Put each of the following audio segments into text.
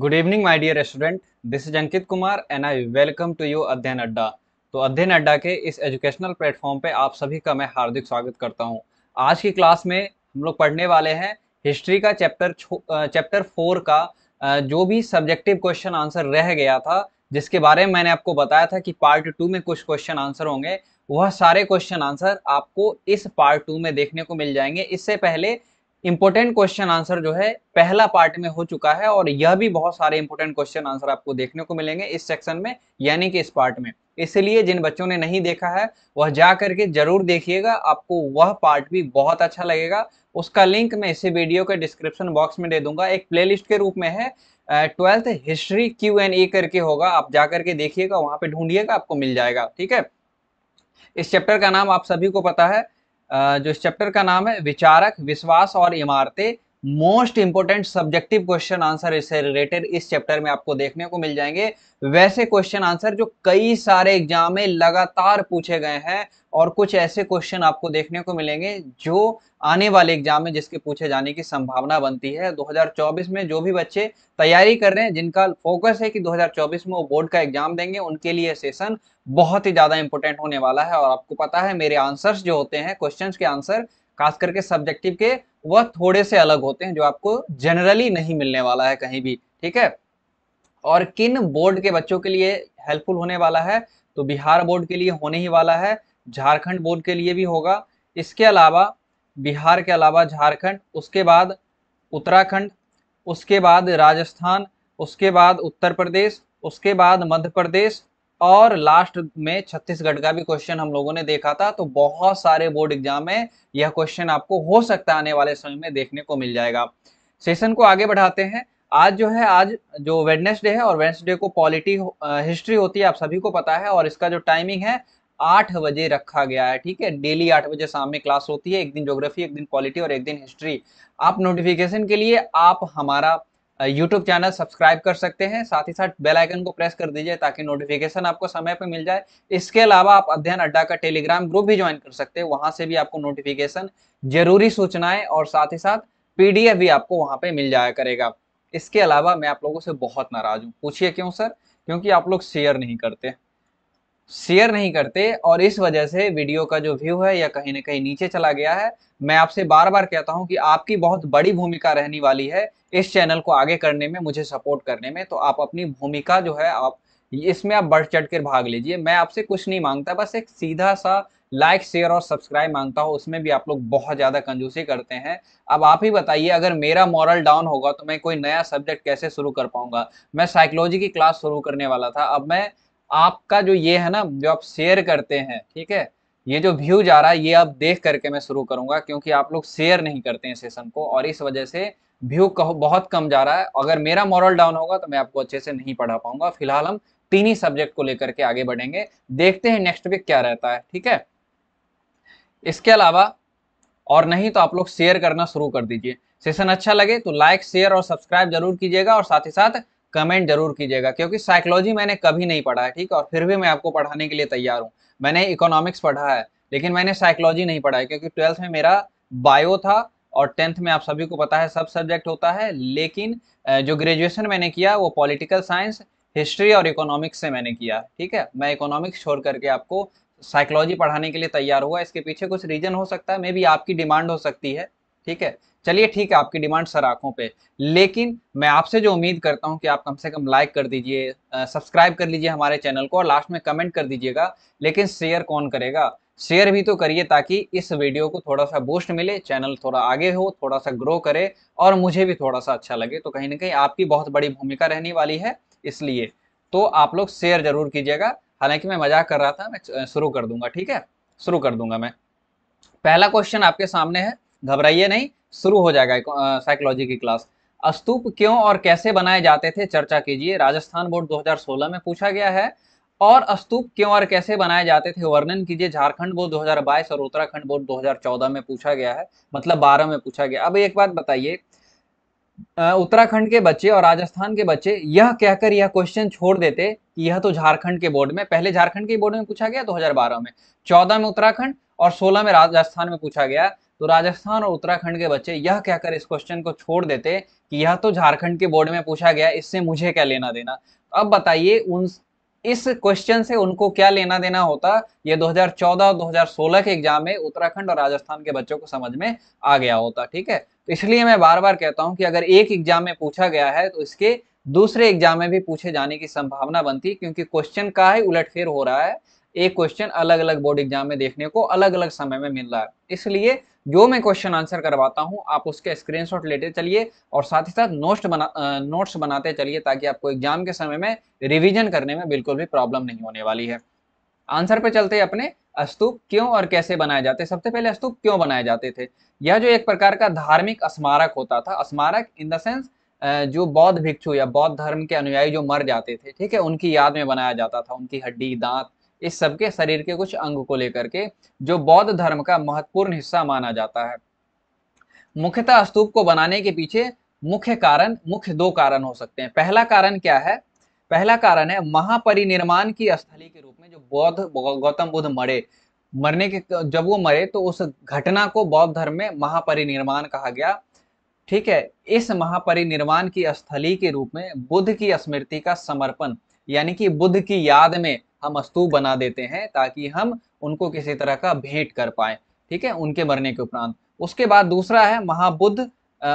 good evening my dear student this is Ankit Kumar and I welcome to you Adhyayan Adda तो अध्ययन अड्डा के इस एजुकेशनल प्लेटफॉर्म पे आप सभी का मैं हार्दिक स्वागत करता हूँ आज की क्लास में हम लोग पढ़ने वाले हैं हिस्ट्री का चैप्टर चैप्टर फोर का जो भी सब्जेक्टिव क्वेश्चन आंसर रह गया था जिसके बारे में मैंने आपको बताया था कि पार्ट टू में कुछ क्वेश्चन आंसर होंगे वह सारे क्वेश्चन आंसर आपको इस पार्ट टू में देखने को मिल जाएंगे इससे पहले इंपॉर्टेंट क्वेश्चन आंसर जो है पहला पार्ट में हो चुका है और यह भी बहुत सारे इंपॉर्टेंट क्वेश्चन आंसर आपको देखने को मिलेंगे इस सेक्शन में यानी कि इस पार्ट में इसलिए जिन बच्चों ने नहीं देखा है वह जा करके जरूर देखिएगा आपको वह पार्ट भी बहुत अच्छा लगेगा उसका लिंक मैं इसी वीडियो के डिस्क्रिप्शन बॉक्स में दे दूंगा एक प्ले के रूप में है twelfth history Q N A करके होगा आप जा करके देखिएगा वहां पर ढूंढिएगा आपको मिल जाएगा ठीक है इस चैप्टर का नाम आप सभी को पता है जो इस चैप्टर का नाम है विचारक विश्वास और इमारतें most important subjective question answer इससे रिलेटेड इस चैप्टर में आपको देखने को मिल जाएंगे वैसे क्वेश्चन आंसर जो कई सारे एग्जाम में लगातार पूछे गए हैं और कुछ ऐसे क्वेश्चन आपको देखने को मिलेंगे जो आने वाले एग्जाम में जिसके पूछे जाने की संभावना बनती है 2024 में जो भी बच्चे तैयारी कर रहे हैं जिनका फोकस है कि 2024 में वो बोर्ड का एग्जाम देंगे उनके लिए सेशन बहुत ही ज़्यादा इंपॉर्टेंट होने वाला है और आपको पता है मेरे आंसर्स जो होते हैं क्वेश्चन के आंसर खास करके सब्जेक्टिव के वह थोड़े से अलग होते हैं जो आपको जनरली नहीं मिलने वाला है कहीं भी ठीक है और किन बोर्ड के बच्चों के लिए हेल्पफुल होने वाला है तो बिहार बोर्ड के लिए होने ही वाला है झारखंड बोर्ड के लिए भी होगा इसके अलावा बिहार के अलावा झारखंड उसके बाद उत्तराखंड उसके बाद राजस्थान उसके बाद उत्तर प्रदेश उसके बाद मध्य प्रदेश और लास्ट में छत्तीसगढ़ का भी क्वेश्चन हम लोगों ने देखा था तो बहुत सारे बोर्ड एग्जाम में यह क्वेश्चन आपको हो सकता है आने वाले समय में देखने को मिल जाएगा सेशन को आगे बढ़ाते हैं आज जो है आज जो वेडनेसडे है और वेडनेसडे को पॉलिटी हिस्ट्री होती है आप सभी को पता है और इसका जो टाइमिंग है आठ बजे रखा गया है ठीक है डेली आठ बजे शाम में क्लास होती है एक दिन ज्योग्राफी एक दिन पॉलिटी और एक दिन हिस्ट्री आप नोटिफिकेशन के लिए आप हमारा यूट्यूब चैनल सब्सक्राइब कर सकते हैं साथ ही साथ बेल आइकन को प्रेस कर दीजिए ताकि नोटिफिकेशन आपको समय पर मिल जाए इसके अलावा आप अध्ययन अड्डा का टेलीग्राम ग्रुप भी ज्वाइन कर सकते हैं वहां से भी आपको नोटिफिकेशन जरूरी सूचनाएं और साथ ही साथ पीडीएफ भी आपको वहां पे मिल जाया करेगा इसके अलावा मैं आप लोगों से बहुत नाराज हूँ पूछिए क्यों सर क्योंकि आप लोग शेयर नहीं करते शेयर नहीं करते और इस वजह से वीडियो का जो व्यू है या कहीं ना कहीं नीचे चला गया है मैं आपसे बार बार कहता हूं कि आपकी बहुत बड़ी भूमिका रहने वाली है इस चैनल को आगे करने में मुझे सपोर्ट करने में तो आप अपनी भूमिका जो है आप इसमें आप बढ़ चढ़ कर भाग लीजिए मैं आपसे कुछ नहीं मांगता बस एक सीधा सा लाइक शेयर और सब्सक्राइब मांगता हूँ उसमें भी आप लोग बहुत ज़्यादा कंजूसी करते हैं अब आप ही बताइए अगर मेरा मॉरल डाउन होगा तो मैं कोई नया सब्जेक्ट कैसे शुरू कर पाऊंगा मैं साइकोलॉजी की क्लास शुरू करने वाला था अब मैं आपका जो ये है ना जो आप शेयर करते हैं ठीक है ये जो व्यू जा रहा है ये आप देख करके मैं शुरू करूंगा क्योंकि आप लोग शेयर नहीं करते हैं सेशन को और इस वजह से व्यू बहुत कम जा रहा है अगर मेरा मॉरल डाउन होगा तो मैं आपको अच्छे से नहीं पढ़ा पाऊंगा फिलहाल हम तीन ही सब्जेक्ट को लेकर के आगे बढ़ेंगे देखते हैं नेक्स्ट वीक क्या रहता है ठीक है इसके अलावा और नहीं तो आप लोग शेयर करना शुरू कर दीजिए सेशन अच्छा लगे तो लाइक शेयर और सब्सक्राइब जरूर कीजिएगा और साथ ही साथ कमेंट जरूर कीजिएगा क्योंकि साइकोलॉजी मैंने कभी नहीं पढ़ा है ठीक है और फिर भी मैं आपको पढ़ाने के लिए तैयार हूँ मैंने इकोनॉमिक्स पढ़ा है लेकिन मैंने साइकोलॉजी नहीं पढ़ा है क्योंकि ट्वेल्थ में मेरा बायो था और टेंथ में आप सभी को पता है सब सब्जेक्ट होता है लेकिन जो ग्रेजुएशन मैंने किया वो पॉलिटिकल साइंस हिस्ट्री और इकोनॉमिक्स से मैंने किया ठीक है मैं इकोनॉमिक्स छोड़ करके आपको साइकोलॉजी पढ़ाने के लिए तैयार हुआ इसके पीछे कुछ रीजन हो सकता है मे बी आपकी डिमांड हो सकती है ठीक है चलिए ठीक है आपकी डिमांड सर आंखों पे लेकिन मैं आपसे जो उम्मीद करता हूँ कि आप कम से कम लाइक कर दीजिए सब्सक्राइब कर लीजिए हमारे चैनल को और लास्ट में कमेंट कर दीजिएगा लेकिन शेयर कौन करेगा शेयर भी तो करिए ताकि इस वीडियो को थोड़ा सा बूस्ट मिले चैनल थोड़ा आगे हो थोड़ा सा ग्रो करे और मुझे भी थोड़ा सा अच्छा लगे तो कहीं ना कहीं आपकी बहुत बड़ी भूमिका रहने वाली है इसलिए तो आप लोग शेयर जरूर कीजिएगा हालांकि मैं मजाक कर रहा था मैं शुरू कर दूंगा ठीक है शुरू कर दूंगा मैं पहला क्वेश्चन आपके सामने है घबराइए नहीं शुरू हो जाएगा साइकोलॉजी की क्लास स्तूप क्यों और कैसे बनाए जाते थे चर्चा कीजिए राजस्थान बोर्ड 2016 में पूछा गया है और स्तूप क्यों और कैसे बनाए जाते थे वर्णन कीजिए झारखंड बोर्ड 2022 और उत्तराखंड बोर्ड 2014 में पूछा गया है मतलब 12 में पूछा गया अब एक बात बताइए उत्तराखंड के बच्चे और राजस्थान के बच्चे यह कहकर यह क्वेश्चन छोड़ देते कि यह तो झारखंड के बोर्ड में पहले झारखंड के बोर्ड में पूछा गया दो में चौदह में उत्तराखंड और सोलह में राजस्थान में पूछा गया तो राजस्थान और उत्तराखंड के बच्चे यह कहकर इस क्वेश्चन को छोड़ देते कि यह तो झारखंड के बोर्ड में पूछा गया इससे मुझे क्या लेना देना अब बताइए उन इस क्वेश्चन से उनको क्या लेना देना होता यह 2014 और 2016 के एग्जाम में उत्तराखंड और राजस्थान के बच्चों को समझ में आ गया होता ठीक है तो इसलिए मैं बार बार कहता हूं कि अगर एक एग्जाम में पूछा गया है तो इसके दूसरे एग्जाम में भी पूछे जाने की संभावना बनती क्योंकि क्वेश्चन का ही उलटफेर हो रहा है एक क्वेश्चन अलग अलग बोर्ड एग्जाम में देखने को अलग अलग समय में मिल रहा है इसलिए जो मैं क्वेश्चन आंसर करवाता हूँ आप उसके स्क्रीनशॉट लेते चलिए और साथ ही साथ नोट्स बना नोट्स बनाते चलिए ताकि आपको एग्जाम के समय में रिविजन करने में बिल्कुल भी प्रॉब्लम नहीं होने वाली है आंसर पे चलते अपने अस्तूप क्यों और कैसे बनाए जाते सबसे पहले अस्तूप क्यों बनाए जाते थे यह जो एक प्रकार का धार्मिक स्मारक होता था स्मारक इन द सेंस जो बौद्ध भिक्षु या बौद्ध धर्म के अनुयायी जो मर जाते थे ठीक है उनकी याद में बनाया जाता था उनकी हड्डी दांत इस सबके शरीर के कुछ अंग को लेकर के जो बौद्ध धर्म का महत्वपूर्ण हिस्सा माना जाता है मुख्यतः स्तूप को बनाने के पीछे मुख्य कारण मुख्य दो कारण हो सकते हैं पहला कारण क्या है पहला कारण है महापरिनिर्माण की स्थली के रूप में जो बौद्ध गौतम बुद्ध मरे मरने के जब वो मरे तो उस घटना को बौद्ध धर्म में महापरिनिर्माण कहा गया ठीक है इस महापरिनिर्माण की स्थली के रूप में बुद्ध की स्मृति का समर्पण यानी कि बुद्ध की याद में हम स्तूप बना देते हैं ताकि हम उनको किसी तरह का भेंट कर पाए ठीक है उनके मरने के उपरांत उसके बाद दूसरा है महाबुद्ध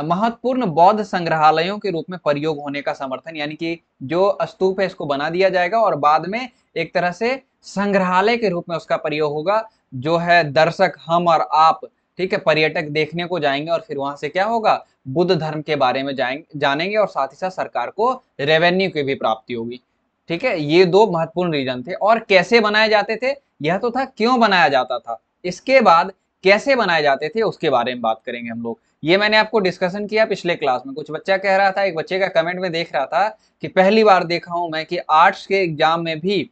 महत्वपूर्ण बौद्ध संग्रहालयों के रूप में प्रयोग होने का समर्थन यानी कि जो स्तूप है इसको बना दिया जाएगा और बाद में एक तरह से संग्रहालय के रूप में उसका प्रयोग होगा जो है दर्शक हम और आप ठीक है पर्यटक देखने को जाएंगे और फिर वहां से क्या होगा बुद्ध धर्म के बारे में जाएंगे जानेंगे और साथ ही साथ सरकार को रेवेन्यू की भी प्राप्ति होगी ठीक है ये दो महत्वपूर्ण रीजन थे और कैसे बनाए जाते थे यह तो था क्यों बनाया जाता था इसके बाद कैसे बनाए जाते थे उसके बारे में बात करेंगे हम लोग ये मैंने आपको डिस्कशन किया पिछले क्लास में कुछ बच्चा कह रहा था एक बच्चे का कमेंट में देख रहा था कि पहली बार देखा हूं मैं कि आर्ट्स के एग्जाम में भी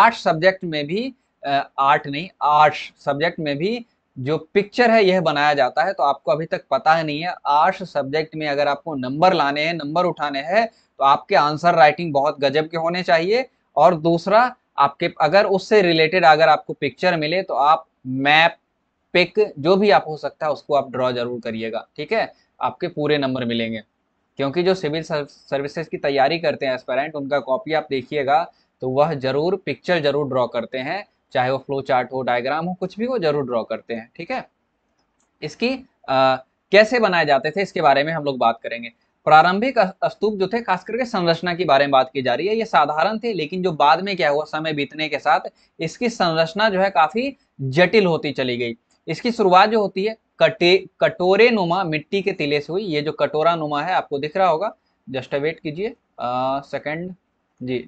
आर्ट्स सब्जेक्ट में भी आर्ट नहीं आर्ट्स सब्जेक्ट में भी जो पिक्चर है यह बनाया जाता है तो आपको अभी तक पता है नहीं है आर्ट्स सब्जेक्ट में अगर आपको नंबर लाने हैं नंबर उठाने हैं तो आपके आंसर राइटिंग बहुत गजब के होने चाहिए और दूसरा आपके अगर उससे रिलेटेड अगर आपको पिक्चर मिले तो आप मैप पिक जो भी आप हो सकता है उसको आप ड्रॉ जरूर करिएगा ठीक है आपके पूरे नंबर मिलेंगे क्योंकि जो सिविल सर्विसेज की तैयारी करते हैं एस्पेरेंट उनका कॉपी आप देखिएगा तो वह जरूर पिक्चर जरूर ड्रॉ करते हैं चाहे वो फ्लो चार्ट हो डायग्राम हो कुछ भी हो जरूर ड्रॉ करते हैं ठीक है इसकी आ, कैसे बनाए जाते थे इसके बारे में हम लोग बात करेंगे प्रारंभिक स्तूप जो थे खास करके संरचना के बारे में बात की जा रही है ये साधारण थे लेकिन जो बाद में क्या हुआ समय बीतने के साथ इसकी संरचना जो है काफी जटिल होती चली गई इसकी शुरुआत जो होती है कटे कटोरे नुमा मिट्टी के तिले से हुई ये जो कटोरा नुमा है आपको दिख रहा होगा जस्ट वेट कीजिए सेकंड जी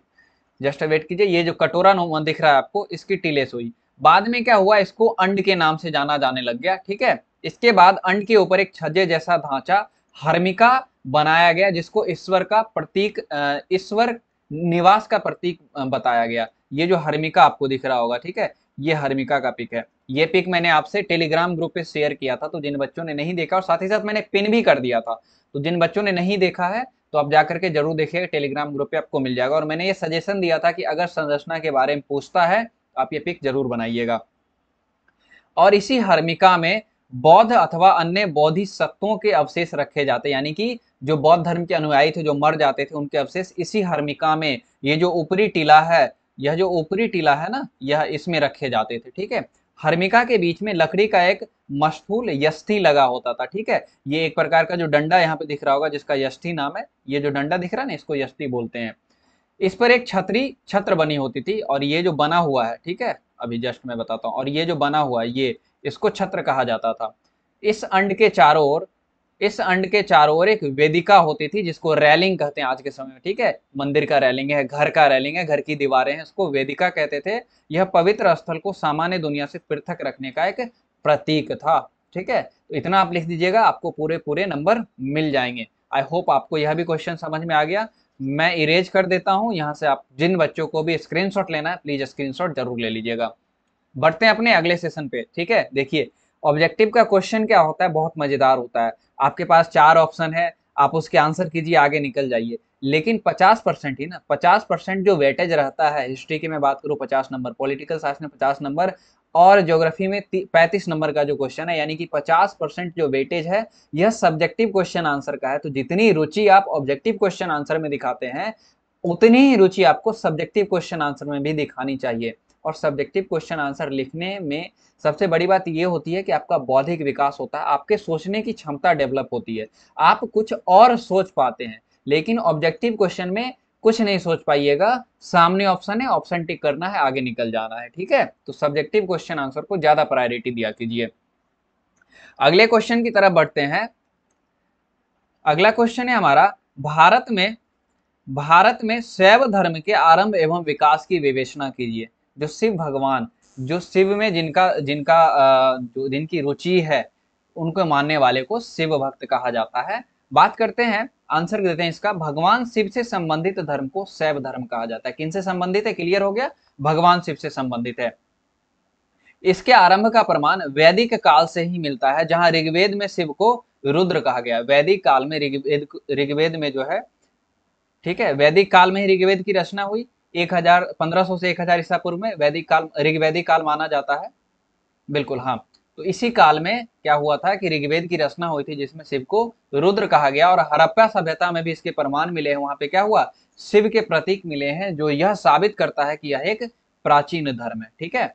जस्ट वेट कीजिए ये जो कटोरा नुमा दिख रहा है आपको इसकी टीले से हुई बाद में क्या हुआ इसको अंड के नाम से जाना जाने लग गया ठीक है इसके बाद अंड के ऊपर एक छज्जे जैसा ढांचा हर्मिका बनाया गया जिसको ईश्वर का प्रतीक ईश्वर निवास का प्रतीक बताया गया ये जो हर्मिका आपको दिख रहा होगा ठीक है ये हर्मिका का पिक है ये पिक मैंने आपसे टेलीग्राम ग्रुप पे शेयर किया था तो जिन बच्चों ने नहीं देखा और साथ ही साथ मैंने पिन भी कर दिया था तो जिन बच्चों ने नहीं देखा है तो आप जाकर के जरूर देखिएगा टेलीग्राम ग्रुप पे आपको मिल जाएगा और मैंने ये सजेशन दिया था कि अगर संरचना के बारे में पूछता है तो आप ये पिक जरूर बनाइएगा और इसी हर्मिका में बौद्ध अथवा अन्य बौद्धि सत्वों के अवशेष रखे जाते यानी कि जो बौद्ध धर्म के अनुयायी थे जो मर जाते थे उनके अवशेष इसी हर्मिका में ये जो ऊपरी टीला है यह जो ऊपरी टीला है ना यह इसमें रखे जाते थे ठीक है हर्मिका के बीच में लकड़ी का एक मशहूल यस्थी लगा होता था ठीक है ये एक प्रकार का जो डंडा यहाँ पे दिख रहा होगा जिसका यस्थी नाम है ये जो डंडा दिख रहा है ना इसको यस्थी बोलते हैं इस पर एक छतरी छत्र बनी होती थी और ये जो बना हुआ है ठीक है अभी जस्ट मैं बताता हूँ और ये जो बना हुआ है ये इसको छत्र कहा जाता था इस अंड के चारों ओर इस अंड के चारों ओर एक वेदिका होती थी जिसको रैलिंग कहते हैं आज के समय में ठीक है मंदिर का रैलिंग है घर का रैलिंग है घर की दीवारें हैं इसको वेदिका कहते थे यह पवित्र स्थल को सामान्य दुनिया से पृथक रखने का एक प्रतीक था ठीक है तो इतना आप लिख दीजिएगा आपको पूरे पूरे नंबर मिल जाएंगे आई होप आपको यह भी क्वेश्चन समझ में आ गया मैं इरेज कर देता हूँ यहाँ से आप जिन बच्चों को भी स्क्रीनशॉट लेना है प्लीज स्क्रीनशॉट जरूर ले लीजिएगा बढ़ते हैं अपने अगले सेशन पे ठीक है देखिए ऑब्जेक्टिव का क्वेश्चन क्या होता है बहुत मजेदार होता है आपके पास चार ऑप्शन है आप उसके आंसर कीजिए आगे निकल जाइए लेकिन 50 परसेंट ही ना 50 परसेंट जो वेटेज रहता है हिस्ट्री की मैं बात करूँ 50 नंबर पॉलिटिकल साइंस में 50 नंबर और ज्योग्राफी में पैंतीस नंबर का जो क्वेश्चन है यानी कि 50 परसेंट जो वेटेज है यह सब्जेक्टिव क्वेश्चन आंसर का है तो जितनी रुचि आप ऑब्जेक्टिव क्वेश्चन आंसर में दिखाते हैं उतनी ही रुचि आपको सब्जेक्टिव क्वेश्चन आंसर में भी दिखानी चाहिए और सब्जेक्टिव क्वेश्चन आंसर लिखने में सबसे बड़ी बात यह होती है कि आपका बौद्धिक विकास होता है आपके सोचने की क्षमता डेवलप होती है आप कुछ और सोच पाते हैं लेकिन ऑब्जेक्टिव क्वेश्चन में कुछ नहीं सोच पाइएगा सामने ऑप्शन है ऑप्शन टिक करना है आगे निकल जाना है ठीक है तो सब्जेक्टिव क्वेश्चन आंसर को ज्यादा प्रायोरिटी दिया कीजिए अगले क्वेश्चन की तरफ बढ़ते हैं अगला क्वेश्चन है हमारा भारत में भारत में शैव धर्म के आरंभ एवं विकास की विवेचना कीजिए जो शिव भगवान जो शिव में जिनका जिनका जो जिनकी रुचि है उनको मानने वाले को शिव भक्त कहा जाता है बात करते हैं आंसर देते हैं इसका भगवान शिव से संबंधित धर्म को शैव धर्म कहा जाता है किन से संबंधित है क्लियर हो गया भगवान शिव से संबंधित है इसके आरंभ का प्रमाण वैदिक काल से ही मिलता है जहां ऋग्वेद में शिव को रुद्र कहा गया वैदिक काल में ऋग्वेद ऋग्वेद में जो है ठीक है वैदिक काल में ही ऋग्वेद की रचना हुई एक हजार पंद्रह सौ से एक हजार ईसा पूर्व में वैदिक काल ऋग्वैदिक काल माना जाता है बिल्कुल हाँ तो इसी काल में क्या हुआ था कि ऋग्वेद की रचना हुई थी जिसमें शिव को रुद्र कहा गया और हरप्पा सभ्यता में भी इसके प्रमाण मिले हैं वहां पे क्या हुआ शिव के प्रतीक मिले हैं जो यह साबित करता है कि यह एक प्राचीन धर्म है ठीक है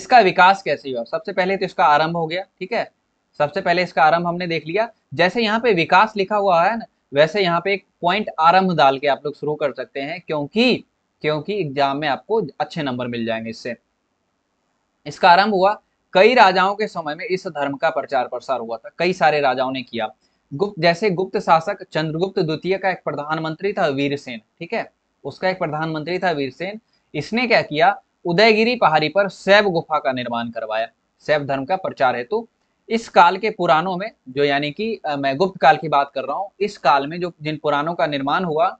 इसका विकास कैसे हुआ सबसे पहले तो इसका आरंभ हो गया ठीक है सबसे पहले इसका आरंभ हमने देख लिया जैसे यहाँ पे विकास लिखा हुआ है ना वैसे यहाँ पे एक पॉइंट आरंभ डाल के आप लोग शुरू कर सकते हैं क्योंकि क्योंकि एग्जाम में आपको अच्छे नंबर मिल जाएंगे इससे इसका आरंभ हुआ कई राजाओं के समय में इस धर्म का प्रचार प्रसार हुआ था कई सारे राजाओं ने किया गुप्त जैसे गुप्त शासक चंद्रगुप्त द्वितीय का एक प्रधानमंत्री था वीरसेन ठीक है उसका एक प्रधानमंत्री था वीरसेन इसने क्या किया उदयगिरी पहाड़ी पर सैव गुफा का निर्माण करवाया सैव धर्म का प्रचार हेतु तो इस काल के पुराणों में जो यानी कि मैं गुप्त काल की बात कर रहा हूँ इस काल में जो जिन पुराणों का निर्माण हुआ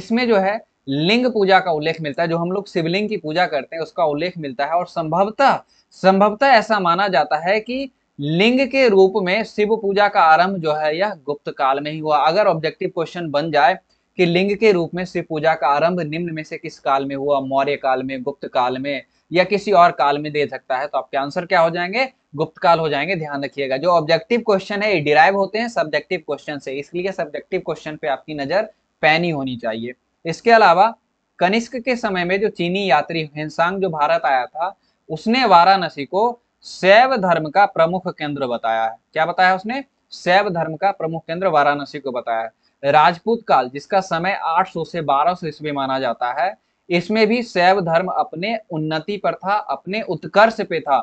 इसमें जो है लिंग पूजा का उल्लेख मिलता है जो हम लोग शिवलिंग की पूजा करते हैं उसका उल्लेख मिलता है और संभवतः संभवतः ऐसा माना जाता है कि लिंग के रूप में शिव पूजा का आरंभ जो है यह गुप्त काल में ही हुआ अगर ऑब्जेक्टिव क्वेश्चन बन जाए कि लिंग के रूप में शिव पूजा का आरंभ निम्न में से किस काल में हुआ मौर्य काल में गुप्त काल में या किसी और काल में दे सकता है तो आपके आंसर क्या हो जाएंगे गुप्त काल हो जाएंगे ध्यान रखिएगा जो ऑब्जेक्टिव क्वेश्चन है ये डिराइव होते हैं सब्जेक्टिव क्वेश्चन से इसलिए सब्जेक्टिव क्वेश्चन पे आपकी नजर पैनी होनी चाहिए इसके अलावा कनिष्क के समय में जो चीनी यात्री हिंसांग जो भारत आया था उसने वाराणसी को शैव धर्म का प्रमुख केंद्र बताया है क्या बताया उसने शैव धर्म का प्रमुख केंद्र वाराणसी को बताया है राजपूत काल जिसका समय 800 से 1200 ईस्वी माना जाता है इसमें भी शैव धर्म अपने उन्नति पर था अपने उत्कर्ष पे था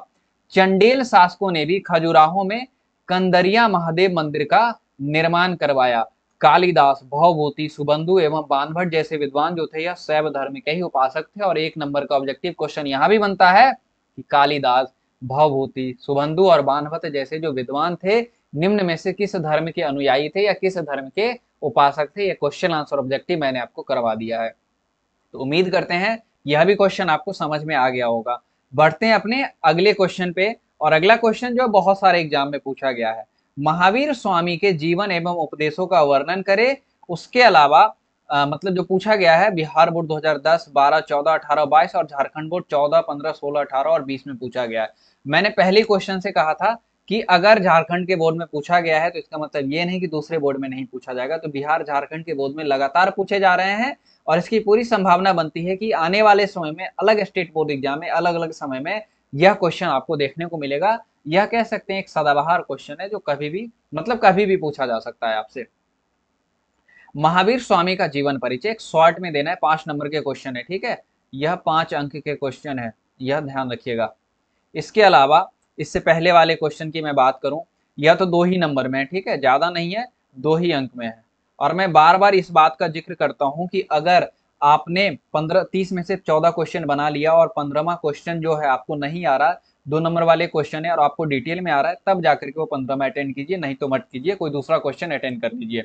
चंडेल शासकों ने भी खजुराहो में कंदरिया महादेव मंदिर का निर्माण करवाया कालिदास भवभूति सुबंधु एवं बानभट जैसे विद्वान जो थे यह शैव धर्म के ही उपासक थे और एक नंबर का ऑब्जेक्टिव क्वेश्चन यहाँ भी बनता है कि कालिदास भवभूति सुबंधु और बानभट्ट जैसे जो विद्वान थे निम्न में से किस धर्म के अनुयायी थे या किस धर्म के उपासक थे यह क्वेश्चन आंसर ऑब्जेक्टिव मैंने आपको करवा दिया है तो उम्मीद करते हैं यह भी क्वेश्चन आपको समझ में आ गया होगा बढ़ते हैं अपने अगले क्वेश्चन पे और अगला क्वेश्चन जो बहुत सारे एग्जाम में पूछा गया है महावीर स्वामी के जीवन एवं उपदेशों का वर्णन करें उसके अलावा आ, मतलब जो पूछा गया है बिहार बोर्ड 2010, 12, 14, 18, 22 और झारखंड बोर्ड 14, 15, 16, 18 और 20 में पूछा गया है मैंने पहले क्वेश्चन से कहा था कि अगर झारखंड के बोर्ड में पूछा गया है तो इसका मतलब ये नहीं कि दूसरे बोर्ड में नहीं पूछा जाएगा तो बिहार झारखंड के बोर्ड में लगातार पूछे जा रहे हैं और इसकी पूरी संभावना बनती है कि आने वाले समय में अलग स्टेट बोर्ड एग्जाम में अलग अलग समय में यह क्वेश्चन आपको देखने को मिलेगा यह कह सकते हैं एक सदाबहार क्वेश्चन है जो कभी भी मतलब कभी भी पूछा जा सकता है आपसे महावीर स्वामी का जीवन परिचय एक शॉर्ट में देना है पांच नंबर के क्वेश्चन है ठीक है यह पांच अंक के क्वेश्चन है यह ध्यान रखिएगा इसके अलावा इससे पहले वाले क्वेश्चन की मैं बात करूं यह तो दो ही नंबर में है ठीक है ज्यादा नहीं है दो ही अंक में है और मैं बार बार इस बात का जिक्र करता हूं कि अगर आपने पंद्रह तीस में से चौदह क्वेश्चन बना लिया और पंद्रहवा क्वेश्चन जो है आपको नहीं आ रहा दो नंबर वाले क्वेश्चन है और आपको डिटेल में आ रहा है तब जाकर के वो पंद्रह में अटेंड कीजिए नहीं तो मत कीजिए कोई दूसरा क्वेश्चन अटेंड कर लीजिए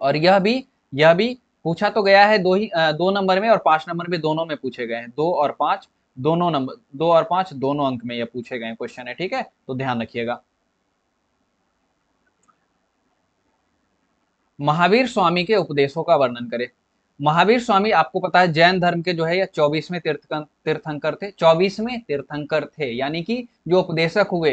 और यह भी यह भी पूछा तो गया है दो ही दो नंबर में और पांच नंबर में दोनों में पूछे गए हैं दो और पांच दोनों नंबर दो और पांच दोनों अंक में यह पूछे गए क्वेश्चन है ठीक है तो ध्यान रखिएगा महावीर स्वामी के उपदेशों का वर्णन करें महावीर स्वामी आपको पता है जैन धर्म के जो है चौबीसवें तीर्थ तीर्थंकर थे चौबीसवें तीर्थंकर थे यानी कि जो उपदेशक हुए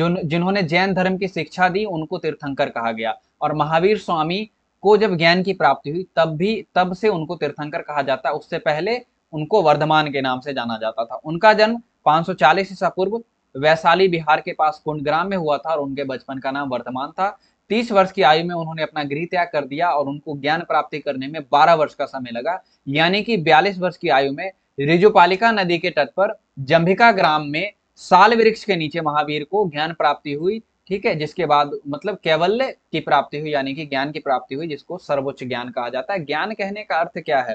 जिन जिन्होंने जैन धर्म की शिक्षा दी उनको तीर्थंकर कहा गया और महावीर स्वामी को जब ज्ञान की प्राप्ति हुई तब भी तब से उनको तीर्थंकर कहा जाता उससे पहले उनको वर्धमान के नाम से जाना जाता था उनका जन्म 540 ईसा पूर्व वैशाली बिहार के पास कुंड ग्राम में हुआ था और उनके बचपन का नाम वर्धमान था तीस वर्ष की आयु में उन्होंने अपना गृह त्याग कर दिया और उनको ज्ञान प्राप्ति करने में बारह वर्ष का समय लगा यानी कि बयालीस वर्ष की आयु में रिजुपालिका नदी के तट पर जंभिका ग्राम में साल वृक्ष के नीचे महावीर को ज्ञान प्राप्ति हुई ठीक है जिसके बाद मतलब कैवल्य की प्राप्ति हुई यानी कि ज्ञान की प्राप्ति हुई जिसको सर्वोच्च ज्ञान कहा जाता है ज्ञान कहने का अर्थ क्या है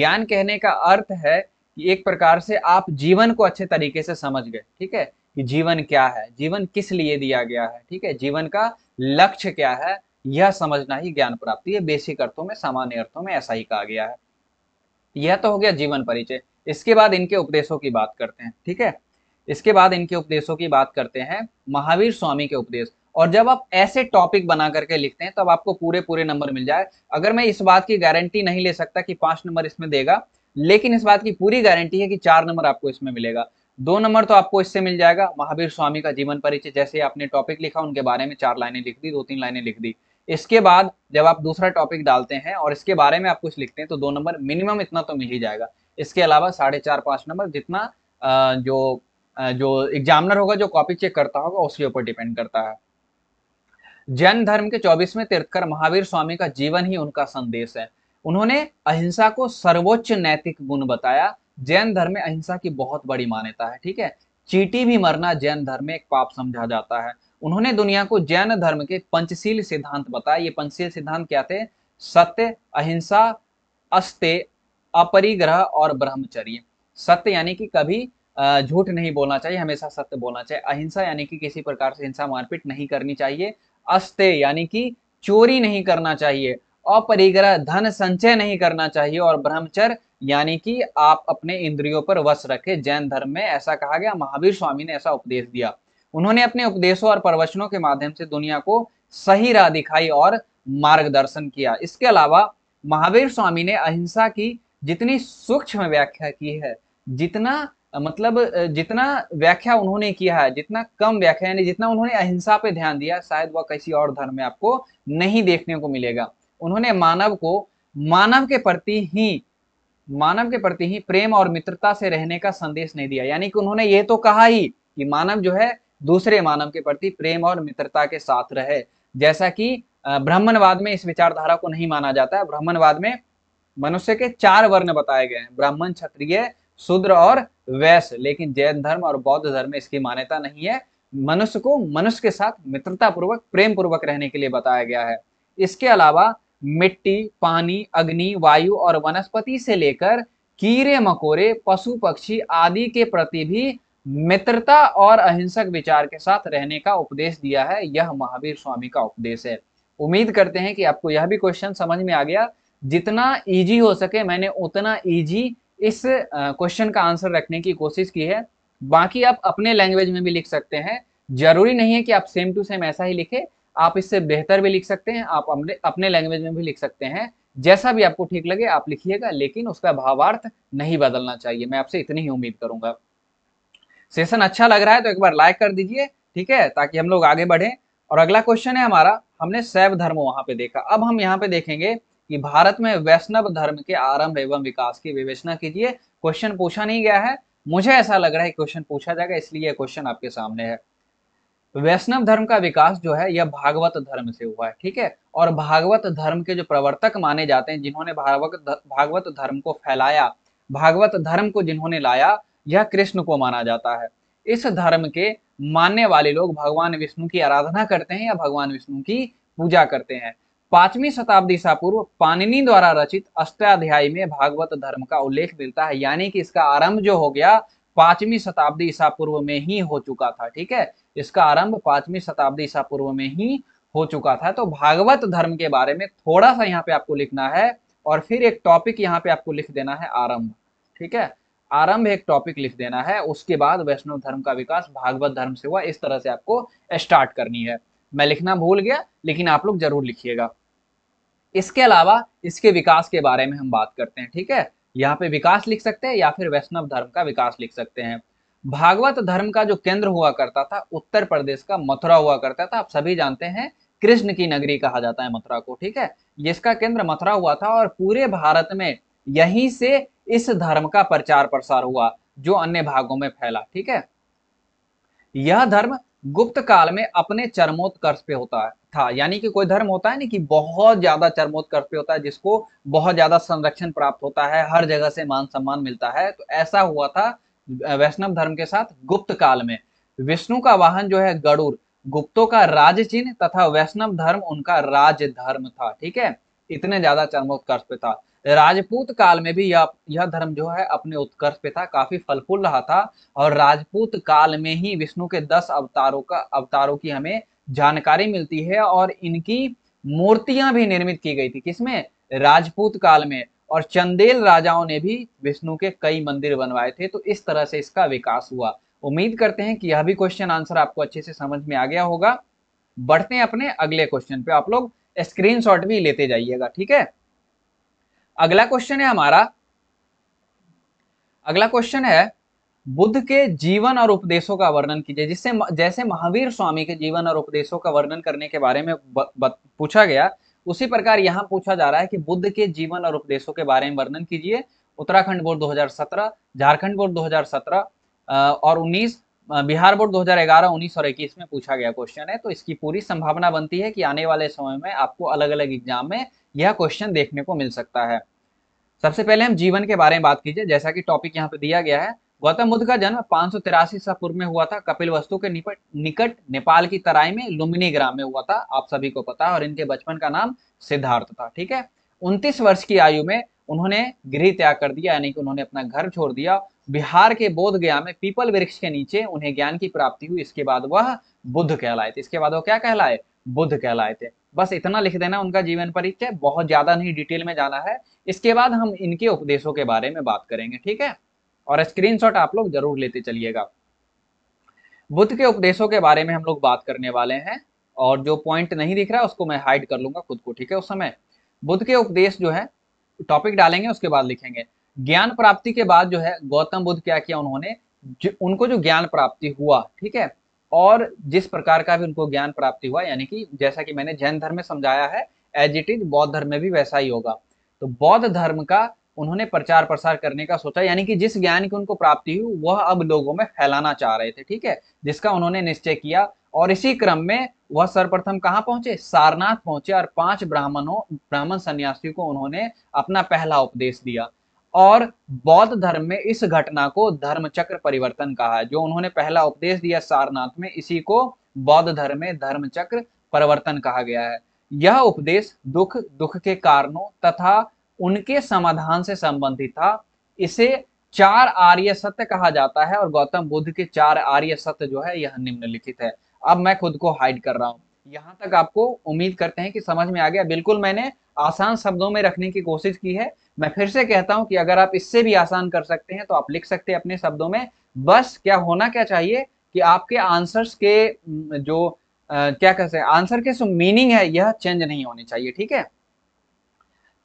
ज्ञान कहने का अर्थ है कि एक प्रकार से आप जीवन को अच्छे तरीके से समझ गए ठीक है कि जीवन क्या है जीवन किस लिए दिया गया है ठीक है जीवन का लक्ष्य क्या है यह समझना ही ज्ञान प्राप्ति है बेसिक अर्थों में सामान्य अर्थों में ऐसा ही कहा गया है यह तो हो गया जीवन परिचय इसके बाद इनके उपदेशों की बात करते हैं ठीक है इसके बाद इनके उपदेशों की बात करते हैं महावीर स्वामी के उपदेश और जब आप ऐसे टॉपिक बना करके लिखते हैं तब तो आपको पूरे पूरे नंबर मिल जाए अगर मैं इस बात की गारंटी नहीं ले सकता कि पांच नंबर इसमें देगा लेकिन इस बात की पूरी गारंटी है कि चार नंबर आपको इसमें मिलेगा दो नंबर तो आपको इससे मिल जाएगा महावीर स्वामी का जीवन परिचय जैसे आपने टॉपिक लिखा उनके बारे में चार लाइनें लिख दी दो तीन लाइनें लिख दी इसके बाद जब आप दूसरा टॉपिक डालते हैं और इसके बारे में आप कुछ लिखते हैं तो दो नंबर मिनिमम इतना तो मिल ही जाएगा इसके अलावा साढ़े चार पांच नंबर जितना जो जो एग्जामिनर होगा जो कॉपी चेक करता होगा उसके ऊपर डिपेंड करता है जैन धर्म के चौबीसवें तीर्थकर महावीर स्वामी का जीवन ही उनका संदेश है उन्होंने अहिंसा को सर्वोच्च नैतिक गुण बताया जैन धर्म में अहिंसा की बहुत बड़ी मान्यता है ठीक है चीटी भी मरना जैन धर्म में एक पाप समझा जाता है उन्होंने दुनिया को जैन धर्म के पंचशील सिद्धांत बताया ये पंचशील सिद्धांत क्या थे सत्य अहिंसा अस्ते अपरिग्रह और ब्रह्मचर्य सत्य यानी कि कभी झूठ नहीं बोलना चाहिए हमेशा सत्य बोलना चाहिए अहिंसा यानी कि किसी प्रकार से हिंसा मारपीट नहीं करनी चाहिए अस्ते यानी कि चोरी नहीं करना चाहिए अपरिग्रह धन संचय नहीं करना चाहिए और ब्रह्मचर्य यानी कि आप अपने इंद्रियों पर वश रखे जैन धर्म में ऐसा कहा गया महावीर स्वामी ने ऐसा उपदेश दिया उन्होंने अपने उपदेशों और प्रवचनों के माध्यम से दुनिया को सही राह दिखाई और मार्गदर्शन किया इसके अलावा महावीर स्वामी ने अहिंसा की जितनी सूक्ष्म व्याख्या की है जितना मतलब जितना व्याख्या उन्होंने किया है जितना कम व्याख्या यानी जितना उन्होंने अहिंसा पे ध्यान दिया शायद वह किसी और धर्म में आपको नहीं देखने को मिलेगा उन्होंने मानव को मानव के प्रति ही मानव के प्रति ही प्रेम और मित्रता से रहने का संदेश नहीं दिया यानी कि उन्होंने ये तो कहा ही कि मानव जो है दूसरे मानव के प्रति प्रेम और मित्रता के साथ रहे जैसा कि ब्राह्मणवाद में इस विचारधारा को नहीं माना जाता है ब्राह्मणवाद में मनुष्य के चार वर्ण बताए गए हैं ब्राह्मण क्षत्रिय शूद्र और वैश्य लेकिन जैन धर्म और बौद्ध धर्म में इसकी मान्यता नहीं है मनुष्य को मनुष्य के साथ मित्रता पूर्वक प्रेम पूर्वक रहने के लिए बताया गया है इसके अलावा मिट्टी पानी अग्नि वायु और वनस्पति से लेकर कीड़े मकोड़े पशु पक्षी आदि के प्रति भी मित्रता और अहिंसक विचार के साथ रहने का उपदेश दिया है यह महावीर स्वामी का उपदेश है उम्मीद करते हैं कि आपको यह भी क्वेश्चन समझ में आ गया जितना इजी हो सके मैंने उतना इजी इस क्वेश्चन का आंसर रखने की कोशिश की है बाकी आप अपने लैंग्वेज में भी लिख सकते हैं जरूरी नहीं है कि आप सेम टू सेम ऐसा ही लिखे आप इससे बेहतर भी लिख सकते हैं आप अपने अपने लैंग्वेज में भी लिख सकते हैं जैसा भी आपको ठीक लगे आप लिखिएगा लेकिन उसका भावार्थ नहीं बदलना चाहिए मैं आपसे इतनी ही उम्मीद करूंगा सेशन अच्छा लग रहा है तो एक बार लाइक कर दीजिए ठीक है ताकि हम लोग आगे बढ़े और अगला क्वेश्चन है हमारा हमने शैव धर्म वहां पे देखा अब हम यहाँ पे देखेंगे कि भारत में वैष्णव धर्म के आरंभ एवं विकास की विवेचना कीजिए क्वेश्चन पूछा नहीं गया है मुझे ऐसा लग रहा है क्वेश्चन पूछा जाएगा इसलिए क्वेश्चन आपके सामने है वैष्णव धर्म का विकास जो है यह भागवत धर्म से हुआ है ठीक है और भागवत धर्म के जो प्रवर्तक माने जाते हैं जिन्होंने भागवत भागवत धर्म को फैलाया भागवत धर्म को जिन्होंने लाया यह कृष्ण को माना जाता है इस धर्म के मानने वाले लोग भगवान विष्णु की आराधना करते हैं या भगवान विष्णु की पूजा करते हैं पांचवी शताब्दी सा पूर्व पानिनी द्वारा रचित अष्टाध्यायी में भागवत धर्म का उल्लेख मिलता है यानी कि इसका आरंभ जो हो गया पांचवी शताब्दी ईसा पूर्व में ही हो चुका था ठीक है इसका आरंभ पांचवी शताब्दी ईसा पूर्व में ही हो चुका था तो भागवत धर्म के बारे में थोड़ा सा यहाँ पे आपको लिखना है और फिर एक टॉपिक यहाँ पे आपको लिख देना है आरंभ ठीक है आरंभ एक टॉपिक लिख देना है उसके बाद वैष्णव धर्म का विकास भागवत धर्म से हुआ इस तरह से आपको स्टार्ट करनी है मैं लिखना भूल गया लेकिन आप लोग जरूर लिखिएगा इसके अलावा इसके विकास के बारे में हम बात करते हैं ठीक है यहाँ पे विकास लिख सकते हैं या फिर वैष्णव धर्म का विकास लिख सकते हैं भागवत धर्म का जो केंद्र हुआ करता था उत्तर प्रदेश का मथुरा हुआ करता था आप सभी जानते हैं कृष्ण की नगरी कहा जाता है मथुरा को ठीक है जिसका केंद्र मथुरा हुआ था और पूरे भारत में यहीं से इस धर्म का प्रचार प्रसार हुआ जो अन्य भागों में फैला ठीक है यह धर्म गुप्त काल में अपने चरमोत्कर्ष पे होता है था यानी कि कोई धर्म होता है ना कि बहुत ज्यादा चरमोत्कर्ष पे होता है जिसको बहुत ज्यादा संरक्षण प्राप्त होता है हर जगह से मान सम्मान मिलता है तो ऐसा हुआ था वैष्णव धर्म के साथ गुप्त काल में विष्णु का वाहन जो है गरुड़ गुप्तों का राज चिन्ह तथा वैष्णव धर्म उनका राज धर्म था ठीक है इतने ज्यादा चरमोत्कर्ष पे था राजपूत काल में भी यह यह धर्म जो है अपने उत्कर्ष पे था काफी फलफुल रहा था और राजपूत काल में ही विष्णु के दस अवतारों का अवतारों की हमें जानकारी मिलती है और इनकी मूर्तियां भी निर्मित की गई थी किसमें राजपूत काल में और चंदेल राजाओं ने भी विष्णु के कई मंदिर बनवाए थे तो इस तरह से इसका विकास हुआ उम्मीद करते हैं कि यह भी क्वेश्चन आंसर आपको अच्छे से समझ में आ गया होगा बढ़ते हैं अपने अगले क्वेश्चन पे आप लोग स्क्रीनशॉट भी लेते जाइएगा ठीक है अगला क्वेश्चन है हमारा अगला क्वेश्चन है बुद्ध के जीवन और उपदेशों का वर्णन कीजिए जिससे जैसे महावीर स्वामी के जीवन और उपदेशों का वर्णन करने के बारे में ब, ब, पूछा गया उसी प्रकार यहां पूछा जा रहा है कि बुद्ध के जीवन और उपदेशों के बारे में वर्णन कीजिए उत्तराखंड बोर्ड 2017 झारखंड बोर्ड 2017 और 19 बिहार बोर्ड 2011 19 और 21 में पूछा गया क्वेश्चन है तो इसकी पूरी संभावना बनती है कि आने वाले समय में आपको अलग अलग एग्जाम में यह क्वेश्चन देखने को मिल सकता है सबसे पहले हम जीवन के बारे में बात कीजिए जैसा कि टॉपिक यहाँ पे दिया गया है गौतम बुद्ध का जन्म पांच सौ पूर्व में हुआ था कपिल वस्तु के निपट, निकट नेपाल की तराई में लुम्बिनी ग्राम में हुआ था आप सभी को पता है और इनके बचपन का नाम सिद्धार्थ था ठीक है उनतीस वर्ष की आयु में उन्होंने गृह त्याग कर दिया यानी कि उन्होंने अपना घर छोड़ दिया बिहार के बोध गया में पीपल वृक्ष के नीचे उन्हें ज्ञान की प्राप्ति हुई इसके बाद वह बुद्ध कहलाए थे इसके बाद वो क्या कहलाए बुद्ध कहलाए थे बस इतना लिख देना उनका जीवन परिचय बहुत ज्यादा नहीं डिटेल में जाना है इसके बाद हम इनके उपदेशों के बारे में बात करेंगे ठीक है और स्क्रीनशॉट आप लोग जरूर लेते चलिएगा बुद्ध के उपदेशों के बारे में हम लोग बात करने वाले हैं और जो पॉइंट नहीं दिख रहा है उसको मैं हाइड कर लूंगा खुद को ठीक है उस समय बुद्ध के उपदेश जो है टॉपिक डालेंगे उसके बाद लिखेंगे ज्ञान प्राप्ति के बाद जो है गौतम बुद्ध क्या किया उन्होंने उनको जो ज्ञान प्राप्ति हुआ ठीक है और जिस प्रकार का भी उनको ज्ञान प्राप्ति हुआ यानी कि जैसा कि मैंने जैन धर्म में समझाया है एज इट इज बौद्ध धर्म में भी वैसा ही होगा तो बौद्ध धर्म का उन्होंने प्रचार प्रसार करने का सोचा यानी कि जिस ज्ञान की उनको प्राप्ति हुई वह अब लोगों में फैलाना चाह रहे थे ठीक है जिसका उन्होंने निश्चय किया और इसी क्रम में वह सर्वप्रथम कहाँ पहुंचे सारनाथ पहुंचे और पांच ब्राह्मणों ब्राह्मण सन्यासियों को उन्होंने अपना पहला उपदेश दिया और बौद्ध धर्म में इस घटना को धर्म चक्र परिवर्तन कहा है जो उन्होंने पहला उपदेश दिया सारनाथ में इसी को बौद्ध धर्म में धर्म चक्र परिवर्तन कहा गया है यह उपदेश दुख दुख के कारणों तथा उनके समाधान से संबंधित था इसे चार आर्य सत्य कहा जाता है और गौतम बुद्ध के चार आर्य सत्य जो है यह निम्नलिखित है अब मैं खुद को हाइड कर रहा हूं यहाँ तक आपको उम्मीद करते हैं कि समझ में आ गया बिल्कुल मैंने आसान शब्दों में रखने की कोशिश की है मैं फिर से कहता हूं कि अगर आप इससे भी आसान कर सकते हैं तो आप लिख सकते हैं अपने शब्दों में बस क्या होना क्या चाहिए कि आपके आंसर्स के जो आ, क्या कह सकते हैं आंसर के जो मीनिंग है यह चेंज नहीं होनी चाहिए ठीक है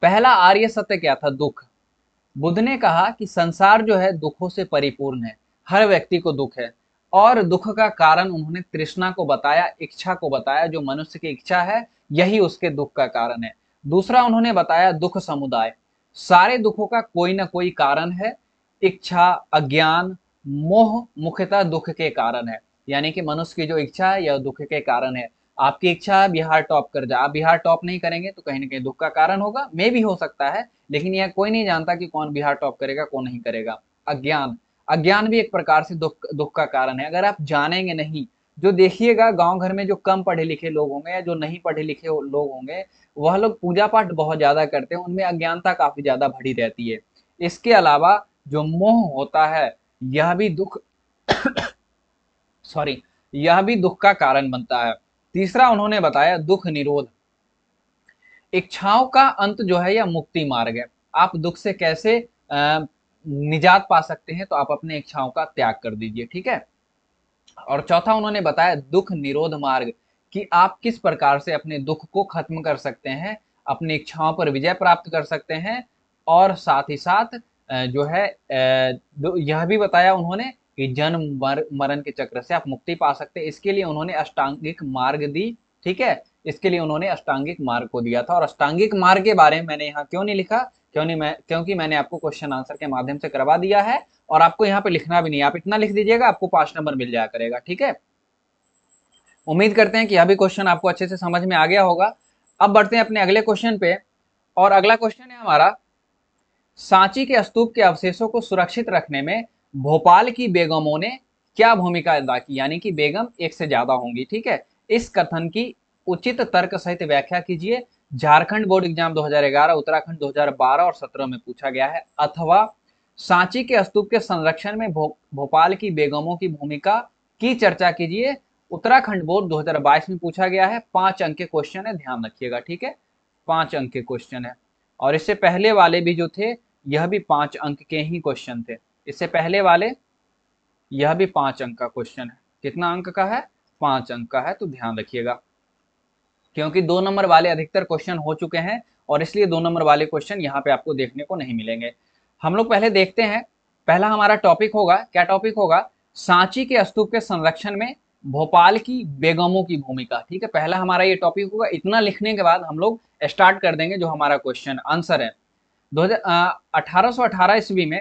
पहला आर्य सत्य क्या था दुख बुद्ध ने कहा कि संसार जो है दुखों से परिपूर्ण है हर व्यक्ति को दुख है और दुख का कारण उन्होंने तृष्णा को बताया इच्छा को बताया जो मनुष्य की इच्छा है यही उसके दुख का कारण है दूसरा उन्होंने बताया दुख समुदाय सारे दुखों का कोई ना कोई कारण है इच्छा अज्ञान मोह मुख्यतः दुख के कारण है यानी कि मनुष्य की जो इच्छा है यह दुख के कारण है आपकी इच्छा है बिहार टॉप कर जा आप बिहार टॉप नहीं करेंगे तो कहीं ना कहीं दुख का कारण होगा मे भी हो सकता है लेकिन यह कोई नहीं जानता कि कौन बिहार टॉप करेगा कौन नहीं करेगा अज्ञान अज्ञान भी एक प्रकार से दुख दुख का कारण है अगर आप जानेंगे नहीं जो देखिएगा गांव घर में जो कम पढ़े लिखे लोग होंगे या जो नहीं पढ़े लिखे लोग होंगे वह लोग पूजा पाठ बहुत ज्यादा करते हैं उनमें अज्ञानता काफी ज्यादा भरी रहती है इसके अलावा जो मोह होता है यह भी दुख सॉरी यह भी दुख का कारण बनता है तीसरा उन्होंने बताया दुख निरोध इच्छाओं का अंत जो है यह मुक्ति मार्ग है आप दुख से कैसे निजात पा सकते हैं तो आप अपने इच्छाओं का त्याग कर दीजिए ठीक है और चौथा उन्होंने बताया दुख निरोध मार्ग कि आप किस प्रकार से अपने दुख को खत्म कर सकते हैं अपनी इच्छाओं पर विजय प्राप्त कर सकते हैं और साथ ही साथ जो है यह भी बताया उन्होंने कि जन्म मर, मरण के चक्र से आप मुक्ति पा सकते हैं इसके लिए उन्होंने अष्टांगिक मार्ग दी ठीक है इसके लिए उन्होंने अष्टांगिक मार्ग को दिया था और अष्टांगिक मार्ग के बारे में मैंने यहाँ क्यों नहीं लिखा क्यों नहीं मैं क्योंकि मैंने आपको क्वेश्चन आंसर के माध्यम से करवा दिया है और आपको यहाँ पे लिखना भी नहीं आप इतना लिख दीजिएगा आपको पांच नंबर मिल जाया करेगा ठीक है उम्मीद करते हैं कि यह भी क्वेश्चन आपको अच्छे से समझ में आ गया होगा अब बढ़ते हैं अपने अगले क्वेश्चन पे और अगला क्वेश्चन है हमारा सांची के स्तूप के अवशेषों को सुरक्षित रखने में भोपाल की बेगमों ने क्या भूमिका अदा की यानी कि बेगम एक से ज्यादा होंगी ठीक है इस कथन की उचित तर्क सहित व्याख्या कीजिए झारखंड बोर्ड एग्जाम 2011, उत्तराखंड 2012 और 17 में पूछा गया है अथवा सांची के स्तूप के संरक्षण में भो, भोपाल की बेगमों की भूमिका की चर्चा कीजिए उत्तराखंड बोर्ड 2022 में पूछा गया है पांच अंक के क्वेश्चन है ध्यान रखिएगा ठीक है पांच अंक के क्वेश्चन है और इससे पहले वाले भी जो थे यह भी पांच अंक के ही क्वेश्चन थे इससे पहले वाले यह भी पांच अंक का क्वेश्चन है कितना अंक का है पांच अंक का है तो ध्यान रखिएगा क्योंकि दो नंबर वाले अधिकतर क्वेश्चन हो चुके हैं और इसलिए दो नंबर वाले क्वेश्चन यहाँ पे आपको देखने को नहीं मिलेंगे हम लोग पहले देखते हैं पहला हमारा टॉपिक होगा क्या टॉपिक होगा सांची के स्तूप के संरक्षण में भोपाल की बेगमों की भूमिका ठीक है पहला हमारा ये टॉपिक होगा इतना लिखने के बाद हम लोग स्टार्ट कर देंगे जो हमारा क्वेश्चन आंसर है दो हजार ईस्वी में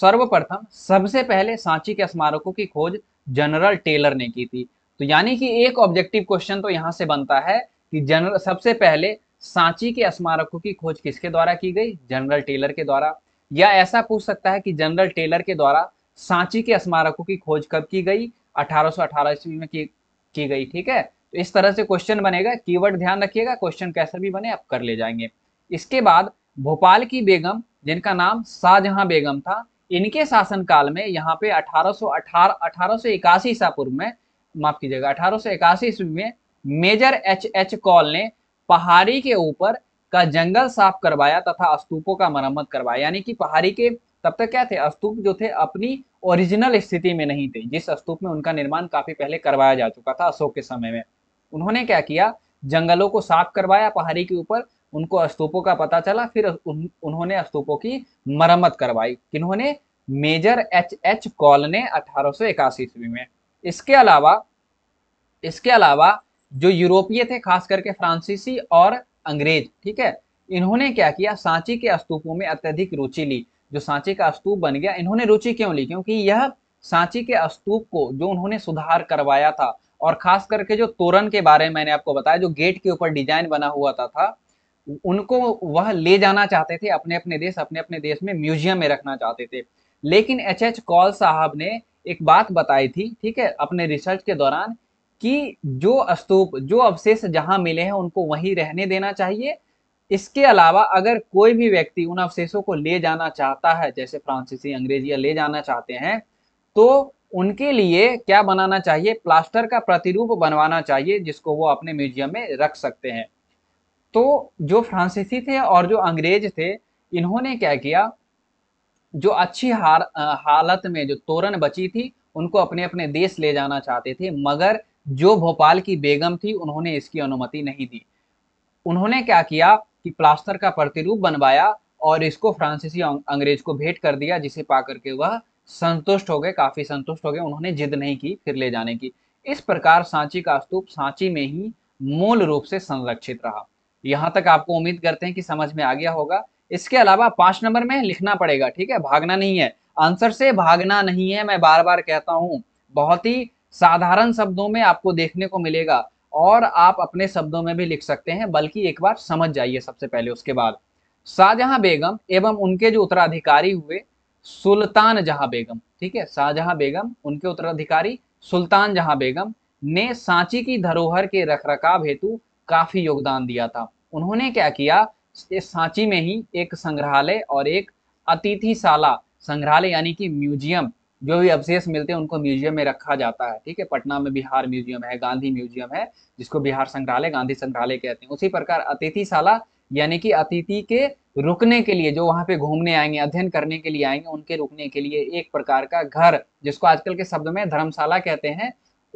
सर्वप्रथम सबसे पहले सांची के स्मारकों की खोज जनरल टेलर ने की थी तो यानी कि एक ऑब्जेक्टिव क्वेश्चन तो यहाँ से बनता है कि जनरल सबसे पहले सांची के स्मारकों की खोज किसके द्वारा की गई जनरल टेलर के द्वारा या ऐसा पूछ सकता है कि जनरल टेलर के द्वारा सांची के स्मारकों की खोज कब की गई 1818 ईस्वी में की, की गई ठीक है तो इस तरह से क्वेश्चन बनेगा कीवर्ड ध्यान रखिएगा क्वेश्चन कैसा भी बने आप कर ले जाएंगे इसके बाद भोपाल की बेगम जिनका नाम शाहजहां बेगम था इनके शासनकाल में यहाँ पे अठारह सौ अठारह अठारह सौ इक्यासी ईसा पूर्व में माफ कीजिएगा अठारह सौ इक्यासी ईस्वी में मेजर एच एच कॉल ने पहाड़ी के ऊपर का जंगल साफ करवाया तथा अस्तूपों का मरम्मत करवाया यानी कि पहाड़ी के तब तक क्या थे अस्तूप जो थे अपनी ओरिजिनल स्थिति में नहीं थे जिस अस्तूप में उनका निर्माण काफी पहले करवाया जा चुका था अशोक के समय में उन्होंने क्या किया जंगलों को साफ करवाया पहाड़ी के ऊपर उनको अस्तूपों का पता चला फिर उन, उन्होंने अस्तूपों की मरम्मत करवाई किन्होंने मेजर एच एच कॉल ने अठारह ईस्वी में इसके अलावा इसके अलावा जो यूरोपीय थे खास करके फ्रांसीसी और अंग्रेज ठीक है इन्होंने क्या किया सांची के स्तूपों में अत्यधिक रुचि ली जो सांची का स्तूप बन गया इन्होंने रुचि क्यों ली क्योंकि यह सांची के स्तूप को जो उन्होंने सुधार करवाया था और खास करके जो तोरण के बारे में मैंने आपको बताया जो गेट के ऊपर डिजाइन बना हुआ था, था उनको वह ले जाना चाहते थे अपने अपने देश अपने अपने देश में म्यूजियम में रखना चाहते थे लेकिन एच एच कॉल साहब ने एक बात बताई थी ठीक है अपने रिसर्च के दौरान कि जो स्तूप जो अवशेष जहां मिले हैं उनको वहीं रहने देना चाहिए इसके अलावा अगर कोई भी व्यक्ति उन अवशेषों को ले जाना चाहता है जैसे फ्रांसीसी अंग्रेजिया ले जाना चाहते हैं तो उनके लिए क्या बनाना चाहिए प्लास्टर का प्रतिरूप बनवाना चाहिए जिसको वो अपने म्यूजियम में रख सकते हैं तो जो फ्रांसीसी थे और जो अंग्रेज थे इन्होंने क्या किया जो अच्छी हार, हालत में जो तोरण बची थी उनको अपने अपने देश ले जाना चाहते थे मगर जो भोपाल की बेगम थी उन्होंने इसकी अनुमति नहीं दी उन्होंने क्या किया कि प्लास्टर का प्रतिरूप बनवाया और इसको फ्रांसीसी अंग्रेज को भेंट कर दिया जिसे पा करके वह संतुष्ट हो गए काफी संतुष्ट हो गए उन्होंने जिद नहीं की फिर ले जाने की इस प्रकार सांची का स्तूप सांची में ही मूल रूप से संरक्षित रहा यहाँ तक आपको उम्मीद करते हैं कि समझ में आ गया होगा इसके अलावा पांच नंबर में लिखना पड़ेगा ठीक है भागना नहीं है आंसर से भागना नहीं है मैं बार बार कहता हूँ बहुत ही साधारण शब्दों में आपको देखने को मिलेगा और आप अपने शब्दों में भी लिख सकते हैं बल्कि एक बार समझ जाइए सबसे पहले उसके बाद शाहजहां बेगम एवं उनके जो उत्तराधिकारी हुए सुल्तान जहां बेगम ठीक है शाहजहां बेगम उनके उत्तराधिकारी सुल्तान जहां बेगम ने सांची की धरोहर के रखरखाव हेतु काफी योगदान दिया था उन्होंने क्या किया सांची में ही एक संग्रहालय और एक अतिथिशाला संग्रहालय यानी कि म्यूजियम जो भी अवशेष मिलते हैं उनको म्यूजियम में रखा जाता है ठीक है पटना में बिहार म्यूजियम है गांधी म्यूजियम है जिसको बिहार संग्रहालय गांधी संग्रहालय कहते हैं उसी प्रकार अतिथिशाला यानी कि अतिथि के रुकने के लिए जो वहां पे घूमने आएंगे अध्ययन करने के लिए आएंगे उनके रुकने के लिए एक प्रकार का घर जिसको आजकल के शब्द में धर्मशाला कहते हैं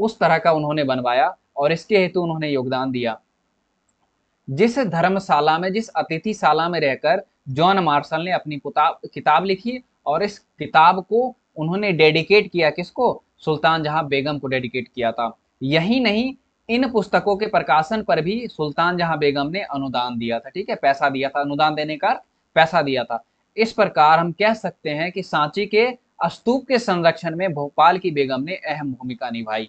उस तरह का उन्होंने बनवाया और इसके हेतु उन्होंने योगदान दिया जिस धर्मशाला में जिस अतिथिशाला में रहकर जॉन मार्शल ने अपनी किताब लिखी और इस किताब को उन्होंने डेडिकेट किया किसको सुल्तान जहां बेगम को डेडिकेट किया था यही नहीं इन पुस्तकों के प्रकाशन पर भी सुल्तान जहां बेगम ने अनुदान दिया था ठीक है पैसा दिया था अनुदान देने का पैसा दिया था इस प्रकार हम कह सकते हैं कि सांची के स्तूप के संरक्षण में भोपाल की बेगम ने अहम भूमिका निभाई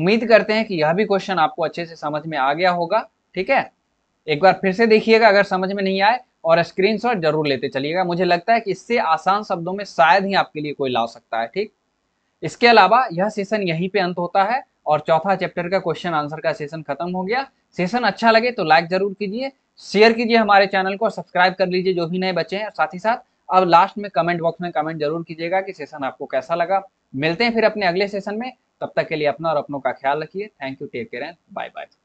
उम्मीद करते हैं कि यह भी क्वेश्चन आपको अच्छे से समझ में आ गया होगा ठीक है एक बार फिर से देखिएगा अगर समझ में नहीं आए और स्क्रीनशॉट जरूर लेते चलिएगा मुझे लगता है कि इससे आसान शब्दों में शायद ही आपके लिए कोई ला सकता है ठीक इसके अलावा यह सेशन यहीं पे अंत होता है और चौथा चैप्टर का क्वेश्चन आंसर का सेशन खत्म हो गया सेशन अच्छा लगे तो लाइक जरूर कीजिए शेयर कीजिए हमारे चैनल को सब्सक्राइब कर लीजिए जो भी नए बच्चे हैं साथ ही साथ अब लास्ट में कमेंट बॉक्स में कमेंट जरूर कीजिएगा कि सेशन आपको कैसा लगा मिलते हैं फिर अपने अगले सेशन में तब तक के लिए अपना और अपनों का ख्याल रखिए thank you take care and bye bye